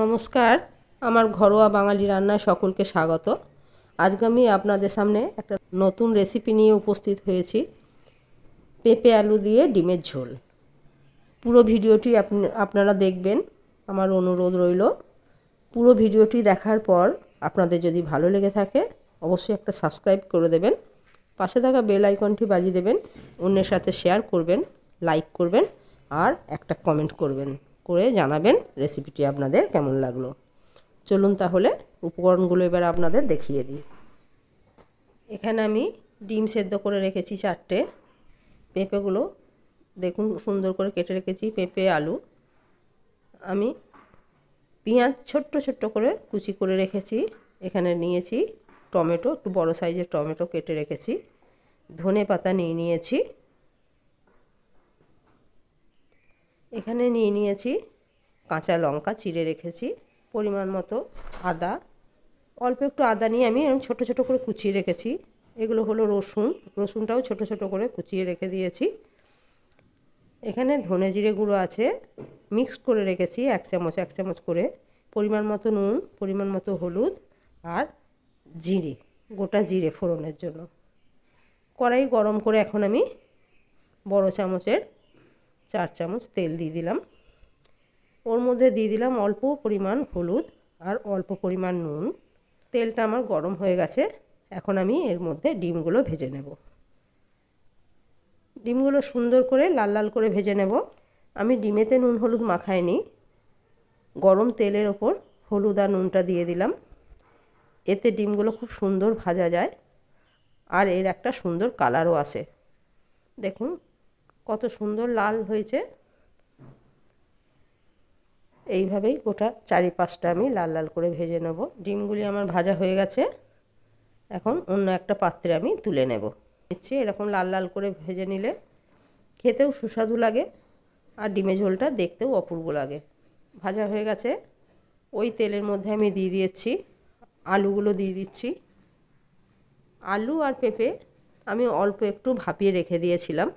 নমস্কার আমার ঘরোয়া বাঙালি রান্নায় সকলকে স্বাগত আজকে আমি আপনাদের সামনে একটা নতুন রেসিপি নিয়ে উপস্থিত হয়েছি পেঁপে আলু দিয়ে ডিমের ঝোল পুরো ভিডিওটি আপনারা দেখবেন আমার অনুরোধ রইল পুরো ভিডিওটি দেখার পর আপনাদের যদি ভালো লেগে থাকে অবশ্যই একটা সাবস্ক্রাইব করে দেবেন পাশে থাকা বেল আইকনটি বাজিয়ে দেবেন অন্যের সাথে শেয়ার করবেন লাইক করবেন আর একটা কমেন্ট করবেন করে জানাবেন রেসিপিটি আপনাদের কেমন লাগলো চলুন তাহলে উপকরণগুলো এবার আপনাদের দেখিয়ে দিই এখানে আমি ডিম সেদ্ধ করে রেখেছি চারটে পেঁপেগুলো দেখুন সুন্দর করে কেটে রেখেছি পেঁপে আলু আমি পেঁয়াজ ছোট্ট ছোট্ট করে কুচি করে রেখেছি এখানে নিয়েছি টমেটো একটু বড় সাইজের টমেটো কেটে রেখেছি ধনে পাতা নিয়ে নিয়েছি এখানে নিয়ে নিয়েছি কাঁচা লঙ্কা চিড়ে রেখেছি পরিমাণ মতো আদা অল্প একটু আদা নিয়ে আমি ছোটো ছোটো করে কুচিয়ে রেখেছি এগুলো হলো রসুন রসুনটাও ছোট ছোট করে কুচিয়ে রেখে দিয়েছি এখানে ধনে জিরে গুঁড়ো আছে মিক্স করে রেখেছি এক চামচ এক চামচ করে পরিমাণ মতো নুন পরিমাণ মতো হলুদ আর জিরে গোটা জিরে ফোড়নের জন্য কড়াই গরম করে এখন আমি বড় চামচের চার চামচ তেল দিয়ে দিলাম ওর মধ্যে দিয়ে দিলাম অল্প পরিমাণ হলুদ আর অল্প পরিমাণ নুন তেলটা আমার গরম হয়ে গেছে এখন আমি এর মধ্যে ডিমগুলো ভেজে নেব ডিমগুলো সুন্দর করে লাল লাল করে ভেজে নেব আমি ডিমেতে নুন হলুদ মাখাইনি গরম তেলের ওপর হলুদ আর নুনটা দিয়ে দিলাম এতে ডিমগুলো খুব সুন্দর ভাজা যায় আর এর একটা সুন্দর কালারও আসে দেখুন কত সুন্দর লাল হয়েছে এইভাবেই গোটা চারিপাশটা আমি লাল লাল করে ভেজে নেব ডিমগুলি আমার ভাজা হয়ে গেছে এখন অন্য একটা পাত্রে আমি তুলে নেব নিচ্ছি এরকম লাল লাল করে ভেজে নিলে খেতেও সুস্বাদু লাগে আর ডিমের ঝোলটা দেখতেও অপূর্ব লাগে ভাজা হয়ে গেছে ওই তেলের মধ্যে আমি দিয়ে দিয়েছি আলুগুলো দিয়ে দিচ্ছি আলু আর পেঁপে আমি অল্প একটু ভাপিয়ে রেখে দিয়েছিলাম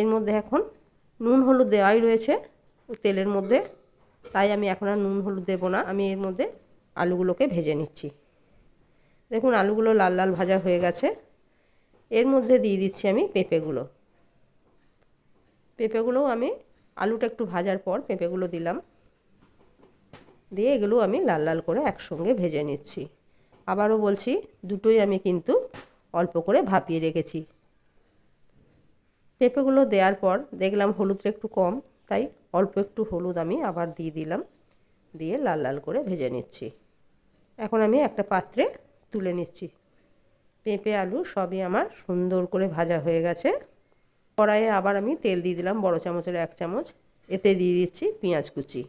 এর মধ্যে এখন নুন হলুদ দেওয়াই রয়েছে তেলের মধ্যে তাই আমি এখন আর নুন হলুদ দেবো না আমি এর মধ্যে আলুগুলোকে ভেজে নিচ্ছি দেখুন আলুগুলো লাল লাল ভাজা হয়ে গেছে এর মধ্যে দিয়ে দিচ্ছি আমি পেঁপেগুলো পেঁপেগুলোও আমি আলুটা একটু ভাজার পর পেঁপেগুলো দিলাম দিয়ে এগুলো আমি লাল লাল করে একসঙ্গে ভেজে নিচ্ছি আবারও বলছি দুটোই আমি কিন্তু অল্প করে ভাপিয়ে রেখেছি পেঁপেগুলো দেওয়ার পর দেখলাম হলুদটা একটু কম তাই অল্প একটু হলুদ আমি আবার দিয়ে দিলাম দিয়ে লাল লাল করে ভেজে নিচ্ছি এখন আমি একটা পাত্রে তুলে নিচ্ছি পেঁপে আলু সবই আমার সুন্দর করে ভাজা হয়ে গেছে কড়াইয়ে আবার আমি তেল দিয়ে দিলাম বড় চামচের এক চামচ এতে দিয়ে দিচ্ছি পেঁয়াজ কুচি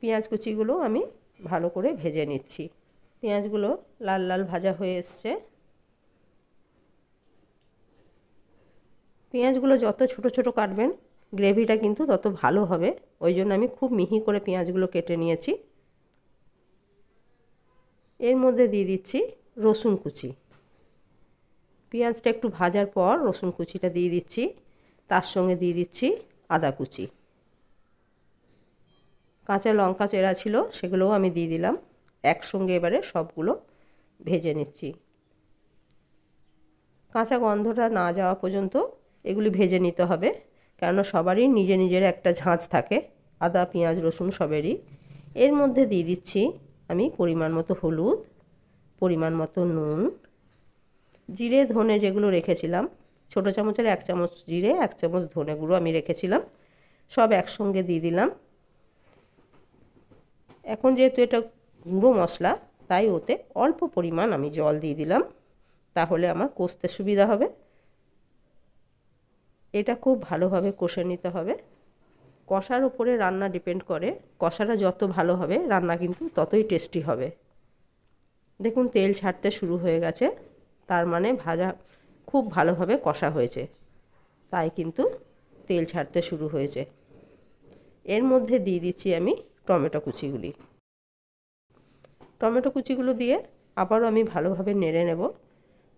পেঁয়াজ কুচিগুলো আমি ভালো করে ভেজে নিচ্ছি পেঁয়াজগুলো লাল লাল ভাজা হয়ে এসছে পেঁয়াজগুলো যত ছোট ছোট কাটবেন গ্রেভিটা কিন্তু তত ভালো হবে ওই জন্য আমি খুব মিহি করে পেঁয়াজগুলো কেটে নিয়েছি এর মধ্যে দিয়ে দিচ্ছি রসুন কুচি পেঁয়াজটা একটু ভাজার পর রসুন কুচিটা দিয়ে দিচ্ছি তার সঙ্গে দিয়ে দিচ্ছি আদা কুচি কাঁচা লঙ্কা চেরা ছিল সেগুলোও আমি দিয়ে দিলাম একসঙ্গে এবারে সবগুলো ভেজে নিচ্ছি কাঁচা গন্ধটা না যাওয়া পর্যন্ত এগুলি ভেজে নিতে হবে কেননা সবারই নিজে নিজের একটা ঝাঁঝ থাকে আদা পেঁয়াজ রসুন সবেরই এর মধ্যে দিয়ে দিচ্ছি আমি পরিমাণ মতো হলুদ পরিমাণ মতো নুন জিরে ধনে যেগুলো রেখেছিলাম ছোটো চামচের এক চামচ জিরে এক চামচ ধনে গুঁড়ো আমি রেখেছিলাম সব একসঙ্গে দিয়ে দিলাম এখন যেহেতু এটা গুঁড়ো মশলা তাই ওতে অল্প পরিমাণ আমি জল দিয়ে দিলাম তাহলে আমার কষতে সুবিধা হবে এটা খুব ভালোভাবে কষে নিতে হবে কষার উপরে রান্না ডিপেন্ড করে কষাটা যত ভালো হবে রান্না কিন্তু ততই টেস্টি হবে দেখুন তেল ছাড়তে শুরু হয়ে গেছে তার মানে ভাজা খুব ভালোভাবে কষা হয়েছে তাই কিন্তু তেল ছাড়তে শুরু হয়েছে এর মধ্যে দিয়ে দিচ্ছি আমি টমেটো কুচিগুলি টমেটো কুচিগুলো দিয়ে আবারও আমি ভালোভাবে নেড়ে নেব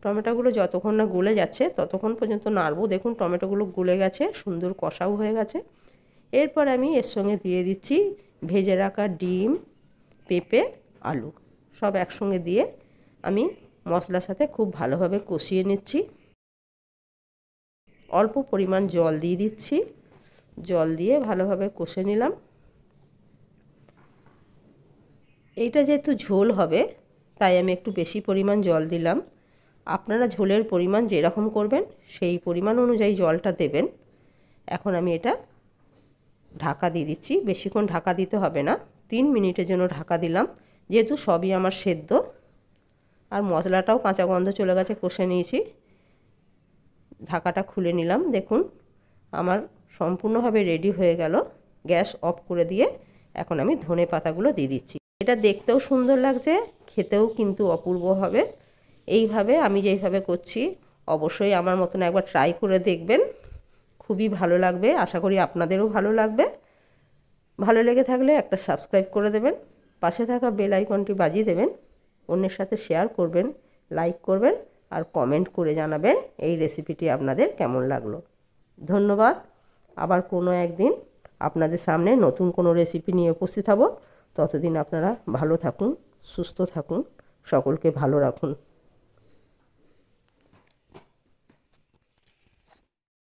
টমেটোগুলো যতক্ষণ না গুলে যাচ্ছে ততক্ষণ পর্যন্ত নাড়বো দেখুন টমেটোগুলো গলে গেছে সুন্দর কষাও হয়ে গেছে এরপর আমি এর সঙ্গে দিয়ে দিচ্ছি ভেজে রাখা ডিম পেঁপে আলু সব একসঙ্গে দিয়ে আমি মশলার সাথে খুব ভালোভাবে কষিয়ে নিচ্ছি অল্প পরিমাণ জল দিয়ে দিচ্ছি জল দিয়ে ভালোভাবে কষে নিলাম এইটা যেহেতু ঝোল হবে তাই আমি একটু বেশি পরিমাণ জল দিলাম আপনারা ঝোলের পরিমাণ যেরকম করবেন সেই পরিমাণ অনুযায়ী জলটা দেবেন এখন আমি এটা ঢাকা দিয়ে দিচ্ছি বেশিক্ষণ ঢাকা দিতে হবে না তিন মিনিটের জন্য ঢাকা দিলাম যেহেতু সবই আমার সেদ্ধ আর মশলাটাও কাঁচা গন্ধ চলে গেছে কষে নিয়েছি ঢাকাটা খুলে নিলাম দেখুন আমার সম্পূর্ণভাবে রেডি হয়ে গেল গ্যাস অফ করে দিয়ে এখন আমি ধনে পাতাগুলো দিয়ে দিচ্ছি এটা দেখতেও সুন্দর লাগছে খেতেও কিন্তু অপূর্ব হবে এইভাবে আমি যেইভাবে করছি অবশ্যই আমার মতন একবার ট্রাই করে দেখবেন খুবই ভালো লাগবে আশা করি আপনাদেরও ভালো লাগবে ভালো লেগে থাকলে একটা সাবস্ক্রাইব করে দেবেন পাশে থাকা বেল আইকনটি বাজিয়ে দেবেন অন্যের সাথে শেয়ার করবেন লাইক করবেন আর কমেন্ট করে জানাবেন এই রেসিপিটি আপনাদের কেমন লাগলো ধন্যবাদ আবার কোনো একদিন আপনাদের সামনে নতুন কোনো রেসিপি নিয়ে উপস্থিত হব ততদিন আপনারা ভালো থাকুন সুস্থ থাকুন সকলকে ভালো রাখুন